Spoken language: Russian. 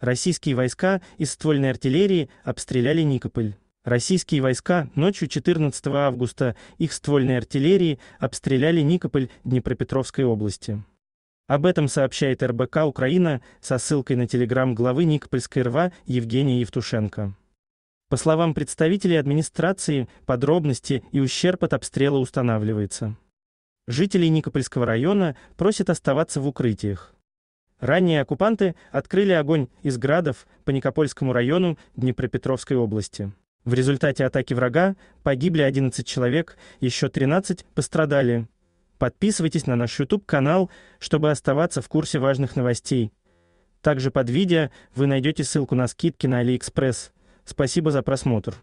Российские войска из ствольной артиллерии обстреляли Никополь. Российские войска ночью 14 августа их ствольной артиллерии обстреляли Никополь Днепропетровской области. Об этом сообщает РБК Украина со ссылкой на телеграм главы Никопольской РВА Евгения Евтушенко. По словам представителей администрации, подробности и ущерб от обстрела устанавливается. Жителей Никопольского района просят оставаться в укрытиях. Ранние оккупанты открыли огонь из градов по Никопольскому району Днепропетровской области. В результате атаки врага погибли 11 человек, еще 13 пострадали. Подписывайтесь на наш YouTube-канал, чтобы оставаться в курсе важных новостей. Также под видео вы найдете ссылку на скидки на AliExpress. Спасибо за просмотр.